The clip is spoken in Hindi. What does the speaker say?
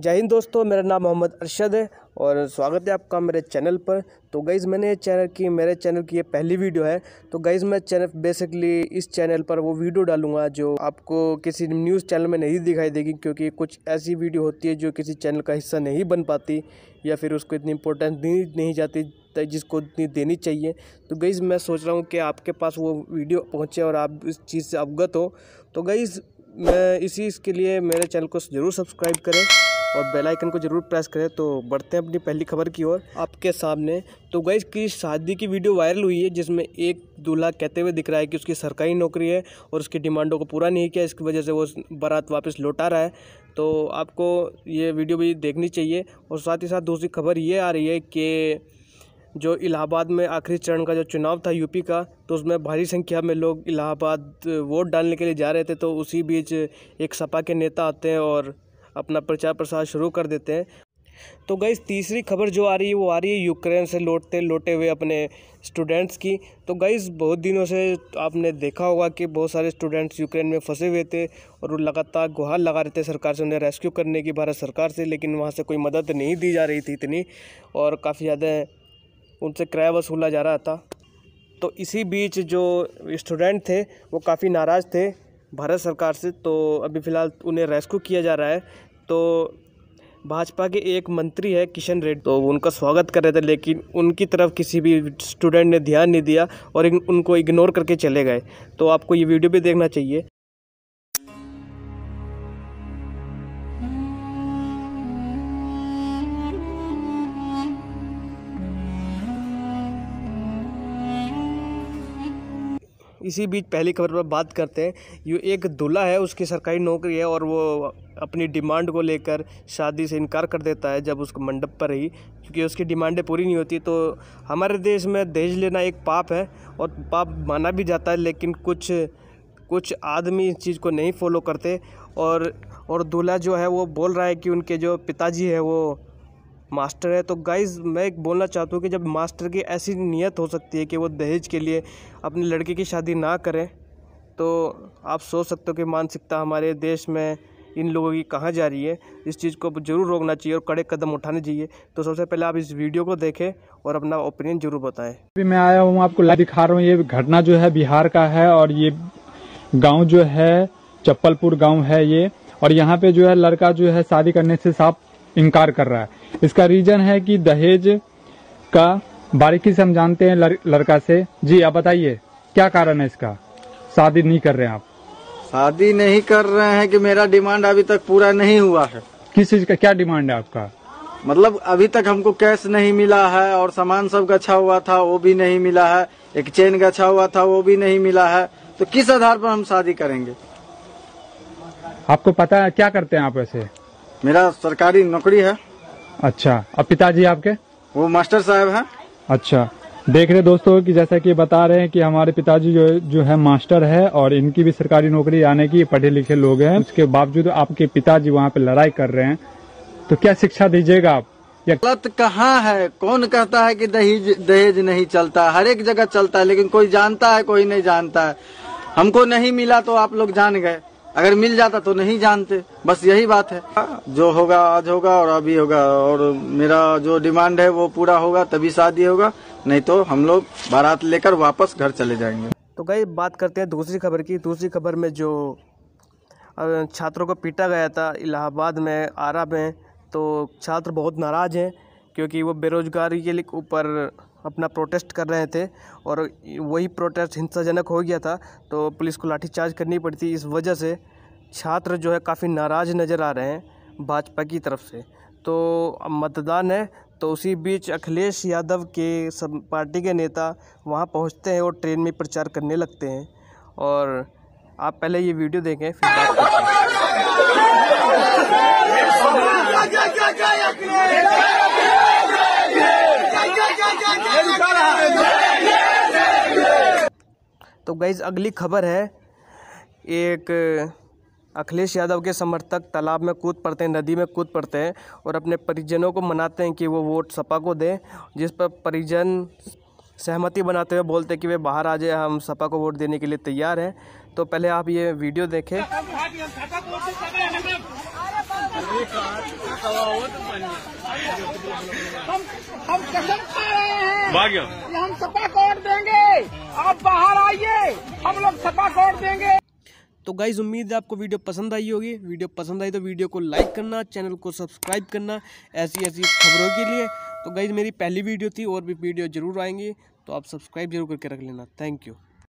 जय हिंद दोस्तों मेरा नाम मोहम्मद अरशद है और स्वागत है आपका मेरे चैनल पर तो गईज़ मैंने चैनल की मेरे चैनल की ये पहली वीडियो है तो गईज़ मैं चैनल बेसिकली इस चैनल पर वो वीडियो डालूंगा जो आपको किसी न्यूज़ चैनल में नहीं दिखाई देगी क्योंकि कुछ ऐसी वीडियो होती है जो किसी चैनल का हिस्सा नहीं बन पाती या फिर उसको इतनी इंपॉर्टेंस दी नहीं जाती जिसको इतनी देनी चाहिए तो गईज़ मैं सोच रहा हूँ कि आपके पास वो वीडियो पहुँचे और आप इस चीज़ से अवगत हो तो गईज़ मैं इसी इसके लिए मेरे चैनल को ज़रूर सब्सक्राइब करें और बेल आइकन को जरूर प्रेस करें तो बढ़ते हैं अपनी पहली खबर की ओर आपके सामने तो गई की शादी की वीडियो वायरल हुई है जिसमें एक दूल्हा कहते हुए दिख रहा है कि उसकी सरकारी नौकरी है और उसकी डिमांडों को पूरा नहीं किया इसकी वजह से वो बारात वापस लौटा रहा है तो आपको ये वीडियो भी देखनी चाहिए और साथ ही साथ दूसरी खबर ये आ रही है कि जो इलाहाबाद में आखिरी चरण का जो चुनाव था यूपी का तो उसमें भारी संख्या में लोग इलाहाबाद वोट डालने के लिए जा रहे थे तो उसी बीच एक सपा के नेता आते हैं और अपना प्रचार प्रसार शुरू कर देते हैं तो गई तीसरी खबर जो आ रही है वो आ रही है यूक्रेन से लौटते लौटे हुए अपने स्टूडेंट्स की तो गईस बहुत दिनों से आपने देखा होगा कि बहुत सारे स्टूडेंट्स यूक्रेन में फंसे हुए थे और वो लगातार गुहार लगा रहे थे सरकार से उन्हें रेस्क्यू करने की भारत सरकार से लेकिन वहाँ से कोई मदद नहीं दी जा रही थी इतनी और काफ़ी ज़्यादा उनसे किराया वसूला जा रहा था तो इसी बीच जो स्टूडेंट थे वो काफ़ी नाराज़ थे भारत सरकार से तो अभी फ़िलहाल उन्हें रेस्क्यू किया जा रहा है तो भाजपा के एक मंत्री है किशन रेड्डी तो उनका स्वागत कर रहे थे लेकिन उनकी तरफ किसी भी स्टूडेंट ने ध्यान नहीं दिया और उनको इग्नोर करके चले गए तो आपको ये वीडियो भी देखना चाहिए इसी बीच पहली खबर पर बात करते हैं ये एक दूल्हा है उसकी सरकारी नौकरी है और वो अपनी डिमांड को लेकर शादी से इनकार कर देता है जब उसको मंडप पर ही क्योंकि उसकी डिमांडें पूरी नहीं होती तो हमारे देश में दहेज लेना एक पाप है और पाप माना भी जाता है लेकिन कुछ कुछ आदमी इस चीज़ को नहीं फॉलो करते और और दूल्हा जो है वो बोल रहा है कि उनके जो पिताजी है वो मास्टर है तो गाइज़ मैं एक बोलना चाहता हूँ कि जब मास्टर की ऐसी नीयत हो सकती है कि वो दहेज के लिए अपनी लड़की की शादी ना करें तो आप सोच सकते हो कि मानसिकता हमारे देश में इन लोगों की कहाँ जा रही है इस चीज़ को ज़रूर रोकना चाहिए और कड़े कदम उठाने चाहिए तो सबसे पहले आप इस वीडियो को देखें और अपना ओपिनियन जरूर बताएं अभी मैं आया हूँ आपको लाइव दिखा रहा हूँ ये घटना जो है बिहार का है और ये गाँव जो है चप्पलपुर गाँव है ये और यहाँ पे जो है लड़का जो है शादी करने से साफ इनकार कर रहा है इसका रीजन है कि दहेज का बारीकी से हम जानते हैं लड़का से जी आप बताइए क्या कारण है इसका शादी नहीं कर रहे हैं आप शादी नहीं कर रहे हैं कि मेरा डिमांड अभी तक पूरा नहीं हुआ है किस चीज का क्या डिमांड है आपका मतलब अभी तक हमको कैश नहीं मिला है और सामान सब गछा हुआ था वो भी नहीं मिला है एक चेन गछा हुआ था वो भी नहीं मिला है तो किस आधार पर हम शादी करेंगे आपको पता है क्या करते हैं आप ऐसे मेरा सरकारी नौकरी है अच्छा अब पिताजी आपके वो मास्टर साहब हैं अच्छा देख रहे दोस्तों कि जैसा कि बता रहे हैं कि हमारे पिताजी जो जो है मास्टर है और इनकी भी सरकारी नौकरी आने की पढ़े लिखे लोग हैं उसके बावजूद आपके पिताजी वहाँ पे लड़ाई कर रहे हैं तो क्या शिक्षा दीजिएगा आप या गलत कहाँ है कौन कहता है कि दहेज दहेज नहीं चलता हर एक जगह चलता है लेकिन कोई जानता है कोई नहीं जानता है हमको नहीं मिला तो आप लोग जान गए अगर मिल जाता तो नहीं जानते बस यही बात है जो होगा आज होगा और अभी होगा और मेरा जो डिमांड है वो पूरा होगा तभी शादी होगा नहीं तो हम लोग बारात लेकर वापस घर चले जाएंगे तो गई बात करते हैं दूसरी खबर की दूसरी खबर में जो छात्रों को पीटा गया था इलाहाबाद में आरा में तो छात्र बहुत नाराज़ हैं क्योंकि वो बेरोज़गारी के ऊपर अपना प्रोटेस्ट कर रहे थे और वही प्रोटेस्ट हिंसाजनक हो गया था तो पुलिस को लाठीचार्ज करनी पड़ती इस वजह से छात्र जो है काफ़ी नाराज़ नज़र आ रहे हैं भाजपा की तरफ से तो मतदान है तो उसी बीच अखिलेश यादव के सब पार्टी के नेता वहाँ पहुँचते हैं और ट्रेन में प्रचार करने लगते हैं और आप पहले ये वीडियो देखें फिर बात तो गईज़ अगली खबर है एक अखिलेश यादव के समर्थक तालाब में कूद पड़ते हैं नदी में कूद पड़ते हैं और अपने परिजनों को मनाते हैं कि वो वोट सपा को दें जिस पर परिजन सहमति बनाते हुए बोलते हैं कि वे बाहर आ जाए हम सपा को वोट देने के लिए तैयार हैं तो पहले आप ये वीडियो देखें हम हम कसम खा रहे हैं हम सपा को देंगे आप बाहर आइए हम लोग सपा कोड देंगे तो गाइज उम्मीद है आपको वीडियो पसंद आई होगी वीडियो पसंद आई तो वीडियो को लाइक करना चैनल को सब्सक्राइब करना ऐसी ऐसी खबरों के लिए तो गाइज मेरी पहली वीडियो थी और भी वीडियो ज़रूर आएंगी तो आप सब्सक्राइब जरूर करके रख लेना थैंक यू